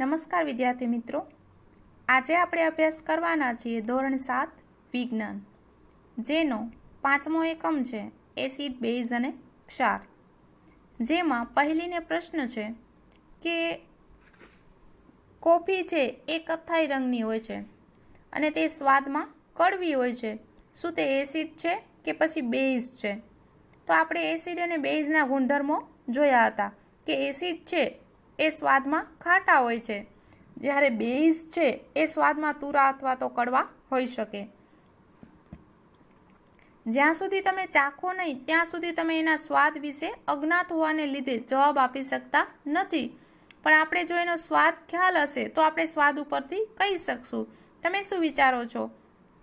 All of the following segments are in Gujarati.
નમસ્કાર વિદ્યાર્થી મિત્રો આજે આપણે અભ્યાસ કરવાના છીએ ધોરણ સાત વિજ્ઞાન જેનો પાંચમો એકમ છે એસિડ બેઝ અને ક્ષાર જેમાં પહેલીને પ્રશ્ન છે કે કોફી છે એ કથ્થાઈ રંગની હોય છે અને તે સ્વાદમાં કડવી હોય છે શું તે એસિડ છે કે પછી બેઝ છે તો આપણે એસિડ અને બેઝના ગુણધર્મો જોયા હતા કે એસિડ છે એ સ્વાદમાં ખાટા હોય છે જ્યારે બેઝ છે એ સ્વાદમાં તુરા અથવા તો કડવા હોઈ શકે જ્યાં સુધી તમે ચાખો નહીં ત્યાં સુધી તમે એના સ્વાદ વિશે અજ્ઞાત હોવાને લીધે જવાબ આપી શકતા નથી પણ આપણે જો એનો સ્વાદ ખ્યાલ હશે તો આપણે સ્વાદ ઉપરથી કહી શકશું તમે શું વિચારો છો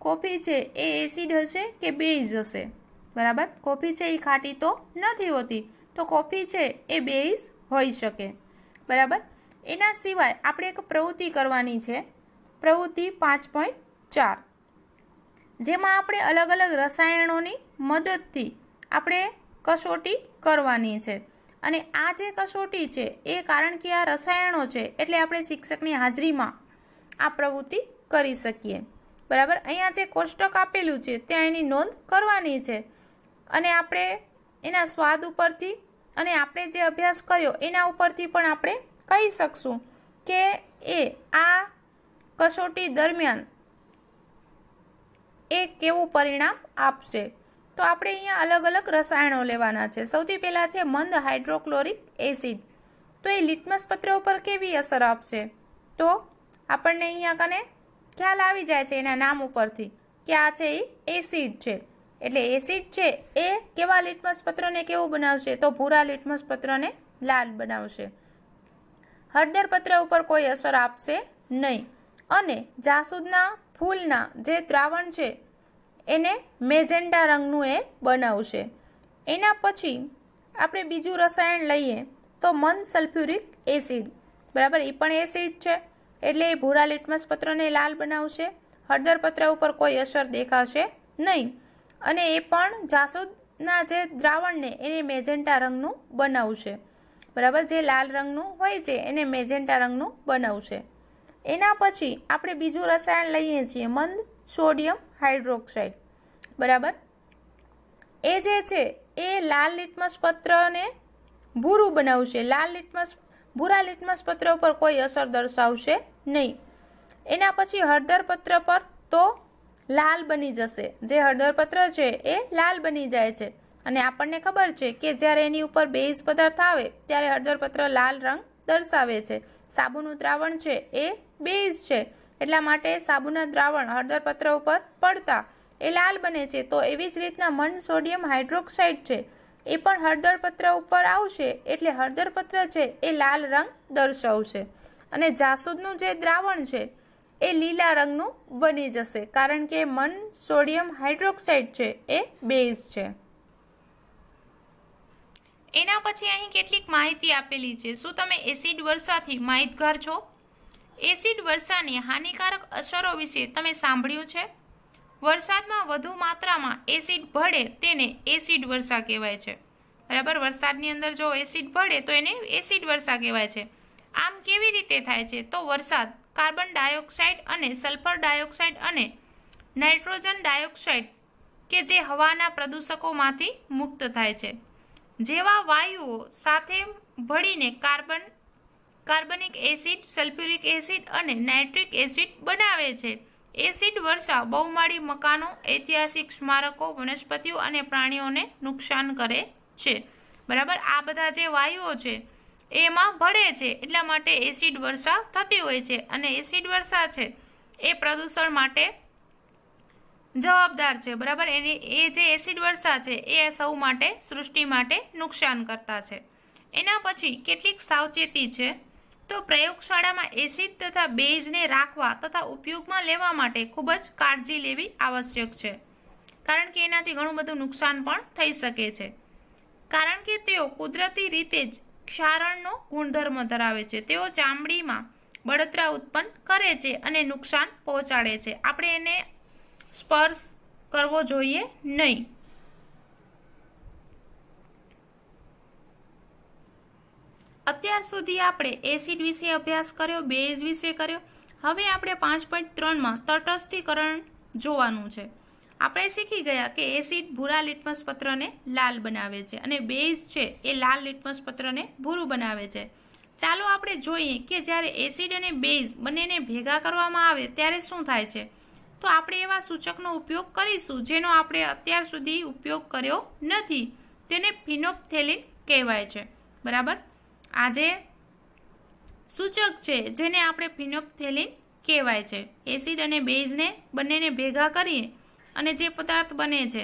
કોફી છે એ એસિડ હશે કે બેઝ હશે બરાબર કોફી છે એ ખાટી તો નથી હોતી તો કોફી છે એ બેઝ હોઈ શકે બરાબર એના સિવાય આપણે એક પ્રવૃત્તિ કરવાની છે પ્રવૃત્તિ પાંચ પોઈન્ટ ચાર જેમાં આપણે અલગ અલગ રસાયણોની મદદથી આપણે કસોટી કરવાની છે અને આ જે કસોટી છે એ કારણ કે આ રસાયણો છે એટલે આપણે શિક્ષકની હાજરીમાં આ પ્રવૃત્તિ કરી શકીએ બરાબર અહીંયા જે કોષ્ટક આપેલું છે ત્યાં એની નોંધ કરવાની છે અને આપણે એના સ્વાદ ઉપરથી અને આપણે જે અભ્યાસ કર્યો એના ઉપરથી પણ આપણે કહી શકશું કે એ આ કસોટી દરમિયાન એ કેવું પરિણામ આપશે તો આપણે અહીંયા અલગ અલગ રસાયણો લેવાના છે સૌથી પહેલાં છે મંદ હાઇડ્રોક્લોરિક એસિડ તો એ લિટમસ પત્ર ઉપર કેવી અસર આપશે તો આપણને અહીંયા કને ખ્યાલ આવી જાય છે એના નામ ઉપરથી કે આ છે એ એસિડ છે એટલે એસિડ છે એ કેવા લિટમસ પત્રને કેવું બનાવશે તો ભૂરા લિટમસ પત્રને લાલ બનાવશે હળદર પત્ર ઉપર કોઈ અસર આપશે નહીં અને જાસૂદના ફૂલના જે દ્રાવણ છે એને મેજેન્ડા રંગનું એ બનાવશે એના પછી આપણે બીજું રસાયણ લઈએ તો મન સલ્ફ્યુરિક એસિડ બરાબર એ પણ એસિડ છે એટલે એ ભૂરા લિટમસ પત્રને લાલ બનાવશે હળદર પત્ર ઉપર કોઈ અસર દેખાશે નહીં અને એ પણ જાસૂદના જે દ્રાવણને એને મેજેન્ટા રંગનું બનાવશે બરાબર જે લાલ રંગનું હોય છે એને મેજેન્ટા રંગનું બનાવશે એના પછી આપણે બીજું રસાયણ લઈએ છીએ મંદ સોડિયમ હાઇડ્રોક્સાઇડ બરાબર એ જે છે એ લાલ લિટમસ પત્રને ભૂરું બનાવશે લાલ લિટમસ ભૂરા લિટમસ પત્ર ઉપર કોઈ અસર દર્શાવશે નહીં એના પછી હળદર પત્ર પર તો લાલ બની જશે જે હળદરપત્ર છે એ લાલ બની જાય છે અને આપણને ખબર છે કે જ્યારે એની ઉપર બેઝ પદાર્થ આવે ત્યારે હળદરપત્ર લાલ રંગ દર્શાવે છે સાબુનું દ્રાવણ છે એ બેઝ છે એટલા માટે સાબુના દ્રાવણ હળદરપત્ર ઉપર પડતા એ લાલ બને છે તો એવી જ રીતના મન સોડિયમ હાઇડ્રોક્સાઇડ છે એ પણ હળદરપત્ર ઉપર આવશે એટલે હળદરપત્ર છે એ લાલ રંગ દર્શાવશે અને જાસૂદનું જે દ્રાવણ છે એ લીલા રંગનું બની જશે કારણ કે મન સોડિયમ હાઇડ્રોક્સાઇડ છે એ બેઝ છે એના પછી અહીં કેટલીક માહિતી આપેલી છે શું તમે એસિડ વર્ષાથી માહિતગાર છો એસિડ વર્ષાની હાનિકારક અસરો વિશે તમે સાંભળ્યું છે વરસાદમાં વધુ માત્રામાં એસિડ ભળે તેને એસિડ વર્ષા કહેવાય છે બરાબર વરસાદની અંદર જો એસિડ ભળે તો એને એસિડ વર્ષા કહેવાય છે આમ કેવી રીતે થાય છે તો વરસાદ કાર્બન ડાયોક્સાઇડ અને સલ્ફર ડાયોક્સાઇડ અને નાઇટ્રોજન ડાયોક્સાઇડ કે જે હવાના પ્રદૂષકોમાંથી મુક્ત થાય છે જેવા વાયુઓ સાથે ભળીને કાર્બન કાર્બનિક એસિડ સલ્ફ્યુરિક એસિડ અને નાઇટ્રિક એસિડ બનાવે છે એસિડ વર્ષા બહુમાળી મકાનો ઐતિહાસિક સ્મારકો વનસ્પતિઓ અને પ્રાણીઓને નુકસાન કરે છે બરાબર આ બધા જે વાયુઓ છે એમાં ભળે છે એટલા માટે એસિડ વર્ષા થતી હોય છે અને એસિડ વર્ષા છે એ પ્રદૂષણ માટે જવાબદાર છે બરાબર એની એ જે એસિડ વર્ષા છે એ સૌ માટે સૃષ્ટિ માટે નુકસાન કરતા છે એના પછી કેટલીક સાવચેતી છે તો પ્રયોગશાળામાં એસિડ તથા બેઝને રાખવા તથા ઉપયોગમાં લેવા માટે ખૂબ જ કાળજી લેવી આવશ્યક છે કારણ કે એનાથી ઘણું બધું નુકસાન પણ થઈ શકે છે કારણ કે તેઓ કુદરતી રીતે જ ક્ષારણનો ગુણધર્મ ધરાવે છે તેઓ ચામડીમાં બળતરા ઉત્પન્ન કરે છે અને નુકસાન પહોંચાડે છે આપણે એને સ્પર્શ કરવો જોઈએ નહીં અત્યાર સુધી આપણે એસિડ વિશે અભ્યાસ કર્યો બેઝ વિશે કર્યો હવે આપણે પાંચ પોઈન્ટ ત્રણમાં તટસ્થીકરણ જોવાનું છે આપણે શીખી ગયા કે એસિડ ભૂરા લિટમસ પત્રને લાલ બનાવે છે અને બેઝ છે એ લાલ લિટમસ પત્રને ભૂરું બનાવે છે ચાલો આપણે જોઈએ કે જ્યારે એસિડ અને બેઝ બંનેને ભેગા કરવામાં આવે ત્યારે શું થાય છે તો આપણે એવા સૂચકનો ઉપયોગ કરીશું જેનો આપણે અત્યાર સુધી ઉપયોગ કર્યો નથી તેને ફિનોપથેલિન કહેવાય છે બરાબર આજે સૂચક છે જેને આપણે ફિનોપથેલિન કહેવાય છે એસિડ અને બેઝને બંનેને ભેગા કરીએ અને જે પદાર્થ બને છે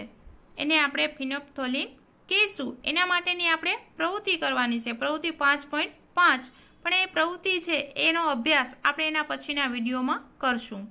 એને આપણે ફિનોપ્થોલિન કહીશું એના માટેની આપણે પ્રવૃત્તિ કરવાની છે પ્રવૃત્તિ પાંચ પોઈન્ટ પાંચ પણ એ પ્રવૃત્તિ છે એનો અભ્યાસ આપણે એના પછીના વિડીયોમાં કરશું